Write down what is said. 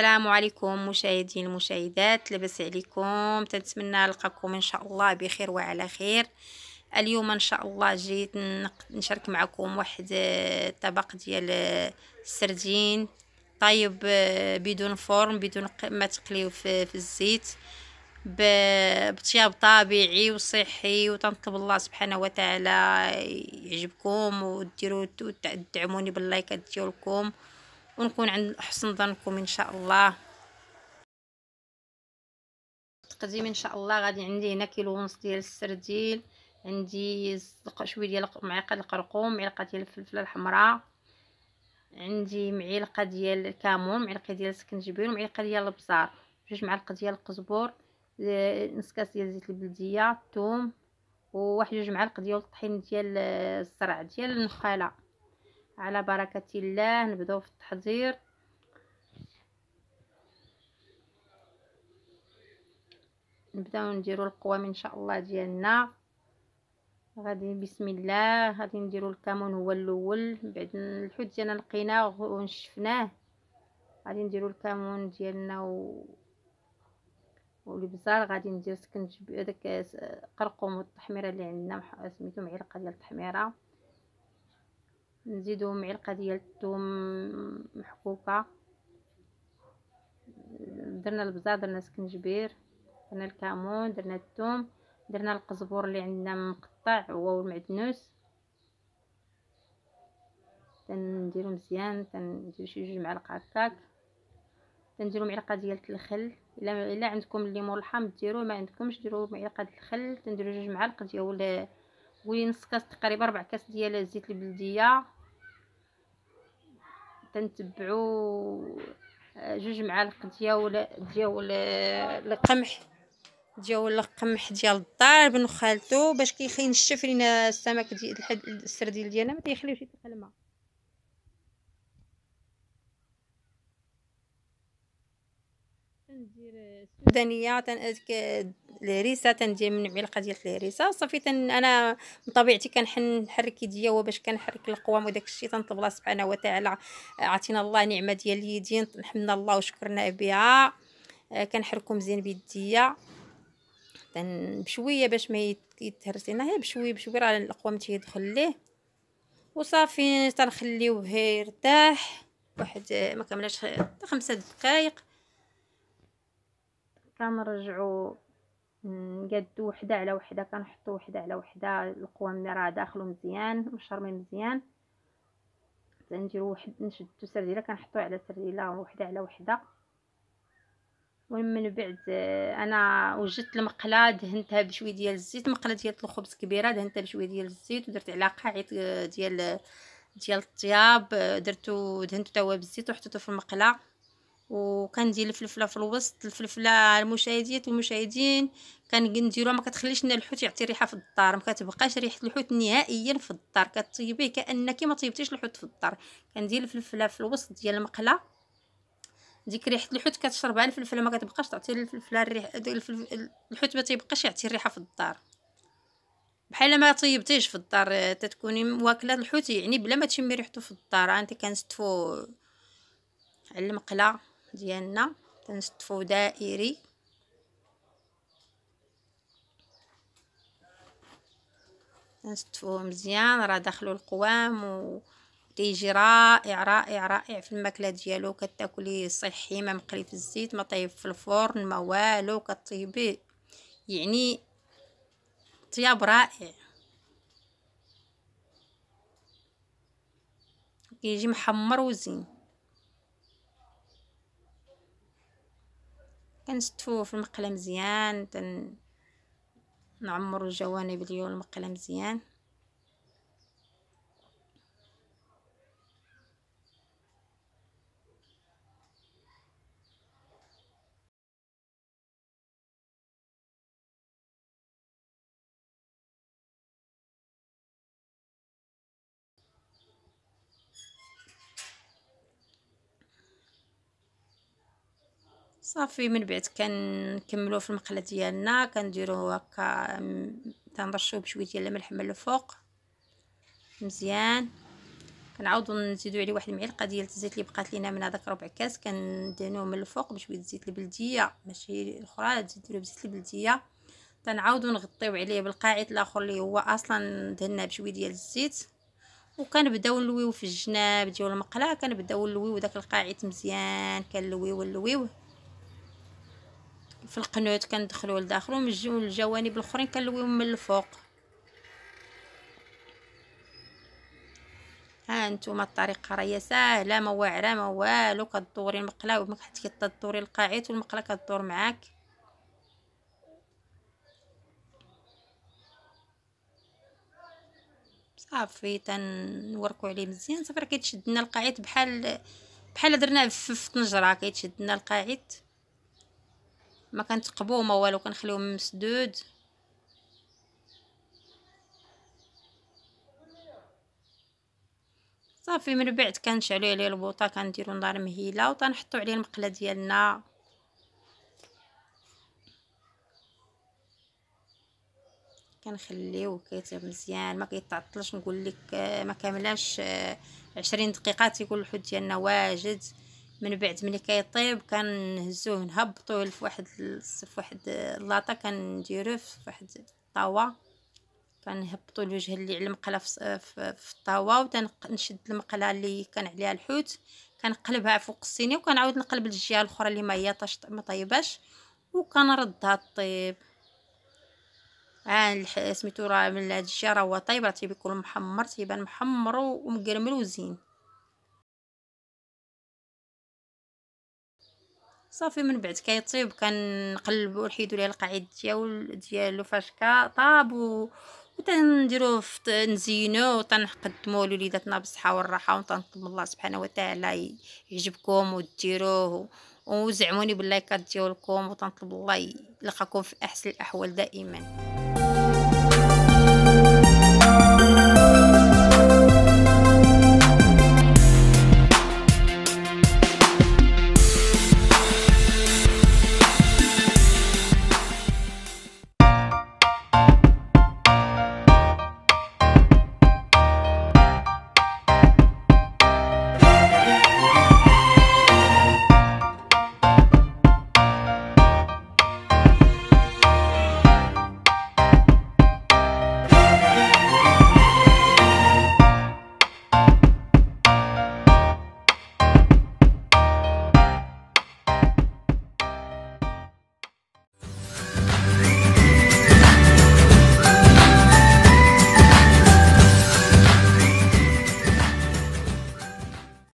السلام عليكم مشاهدين المشاهدات لبس عليكم تنتمنى نلقاكم ان شاء الله بخير وعلى خير اليوم ان شاء الله جيت نشارك معكم واحد آه، طبق ديال آه، السردين طيب بدون فرن بدون ما تقليو في, في الزيت بطياب طبيعي وصحي وتنطلب الله سبحانه وتعالى يعجبكم وديروا تدعموني باللايكات ديالكم ونكون عند حسن ظنكم ان شاء الله تقديم ان شاء الله غادي عندي هنا كيلو ونص ديال السردين عندي شويه ديال معلقه القرقوم معلقه ديال الفلفله الحمراء عندي معلقه ديال الكمون معلقه ديال السكنجبير ومعلقه ديال البزار جوج معالق ديال القزبر آه، نص كاس ديال زيت البلديه الثوم وواحد جوج معالق ديال الطحين ديال آه، الزرع ديال النخاله على بركة الله نبداو في التحضير نبداو نديرو القوام ان شاء الله ديالنا غادي بسم الله غادي نديرو الكمون هو الاول بعد الحوت ديالنا لقيناه ونشفناه غادي نديرو الكمون ديالنا و والبزار غادي ندير سكنجبير هذاك قرقوم والتحميره اللي عندنا سميتو معلقه ديال التحميره نزيدو معلقه ديال الثوم محكوكه درنا البزار درنا السكنجبير درنا الكمون درنا الثوم درنا القزبور اللي عندنا مقطع هو والمعدنوس تنديرو مزيان تنديرو شي جوج معالق هكاك تنديرو معلقه ديال الخل الا الا عندكم الليمون الحامض ديروه ما عندكمش ديروا معلقه الخل تنديرو جوج معالق ديال ونص كاس تقريبا ربع كاس ديال الزيت البلديه تنتبعوا آه، جوج معالق ديال ديال آه، القمح ديال القمح ديال الدار بنخالتو باش كينشف لينا السمك ديال الحد السرديل ديالنا ما كيخليوش يطيح الماء ندير السودانيه آه، تنأذك الهريسه تندير من معلقه ديال الهريسه صافي تن انا من طبيعتي كنحن نحرك يديا وباش كنحرك القوام وداك الشيء تنطلب الله سبحانه وتعالى عطينا الله نعمه ديال اليدين حمدنا الله وشكرنا بها آه، كنحركو مزيان بيديا بشويه باش ما يتهرس لنا غير بشويه بشويه راه القوام تيدخل ليه وصافي تنخليوه يرتاح واحد ما كملاش خمسة دقائق كنرجعو نقادو وحده على وحده كنحطو وحده على وحده القوام راه داخلو مزيان مشرمي مزيان تنديرو واحد نشدو سرديله كنحطوه على سرديله وحده على وحده المهم من بعد آه، انا وجدت المقله دهنتها بشويه ديال الزيت مقله ديال الخبز كبيره دهنتها بشويه ديال الزيت ودرت عليها قاعط آه، ديال آه، ديال الطياب درتو دهنتو توا بالزيت وحطيتو في المقله وكندير الفلفله في الوسط الفلفله المشاهدات والمشاهدين كنديروها ما كتخليش لنا الحوت يعطي ريحه في الدار ما كتبقاش ريحه الحوت نهائيا في الدار كطيبيه كانك ما طيبتيش الحوت في الدار كندير الفلفله في الوسط ديال المقله ديك ريحه الحوت كتشربها الفلفله ما كتبقاش تعطي الفلفله الريحه الحوت ما تيبقاش يعطي الريحه في الدار بحال ما طيبتيش في الدار تتكوني واكله الحوت يعني بلا ما تشمي ريحته في الدار انت كنستفو على المقله ديالنا تنشطفو دائري تنشطفوه مزيان راه داخلو القوام و تيجي رائع رائع رائع في الماكله ديالو كتاكلي صحي ما مقلي في الزيت ما طيب في الفرن ما والو كطيبيه يعني طياب رائع كيجي محمر وزين كنشطفو في المقله مزيان تن نعمر الجوانب ديال المقله مزيان صافي من بعد كنكملو في المقله ديالنا كنديرو هكا تنرشوه بشويه ديال الملح من الفوق مزيان كنعاودو نزيدو عليه واحد المعلقه ديال الزيت اللي بقات لينا من هذاك ربع كاس كندهنوه من الفوق بشويه الزيت البلديه ماشي الاخرى تديرو بزيت البلديه تنعاودو نغطيو عليه بالقاعد الاخر اللي هو اصلا دهنا بشويه ديال الزيت وكنبداو نلويو في الجناب ديال المقله كنبداو نلويو داك القاعد مزيان كنلويو نلويوه في القنوت كندخلو لداخل ومن الجوانب الاخرين كنلويهم من الفوق ها نتوما الطريقه راهي ساهله ما واعره ما والو كدوري المقله حتى كتدوري القاعيت والمقله كدور معاك صافي تنوركو عليه مزيان صافي راه كيتشد لنا القاعيت بحال بحال درناه في الطنجره كيتشد لنا القاعيت ما كنتقبوه ما والو كنخليوه مسدود صافي من بعد كنشعلو عليه البوطه كنديرو نار مهيله وتنحطو عليه المقله ديالنا كنخليوه كيطيب مزيان ما كيتعطلش نقول لك آه، ما كاملاش آه، عشرين دقيقه تيكون الحوت ديالنا واجد من بعد ملي كيطيب كنهزوه نهبطوه في واحد في واحد اللاطه كنديروه في واحد الطاوه كنهبطوا الوجه اللي على المقله في, الطاوه وتنشد المقله اللي كان عليها الحوت كنقلبها فوق الصيني وكنعاود نقلب الجهه الاخرى اللي ما هي ما طيباش وكنردها طيب عن سميتو راه من هاد الجهه راه هو طيب راه تيبان محمر تيبان محمر ومقرمل وزين صافي من بعد كيطيب كنقلبو نحيدو ليه القعيد ديالو ديالو فاش كطاب و نزينو و تنقدمو لوليداتنا بالصحه والراحه وتنطلب الله سبحانه وتعالى يعجبكم وديروه وزعموني باللايكات ديالكم وتنطلب الله يلقاكم في احسن الاحوال دائما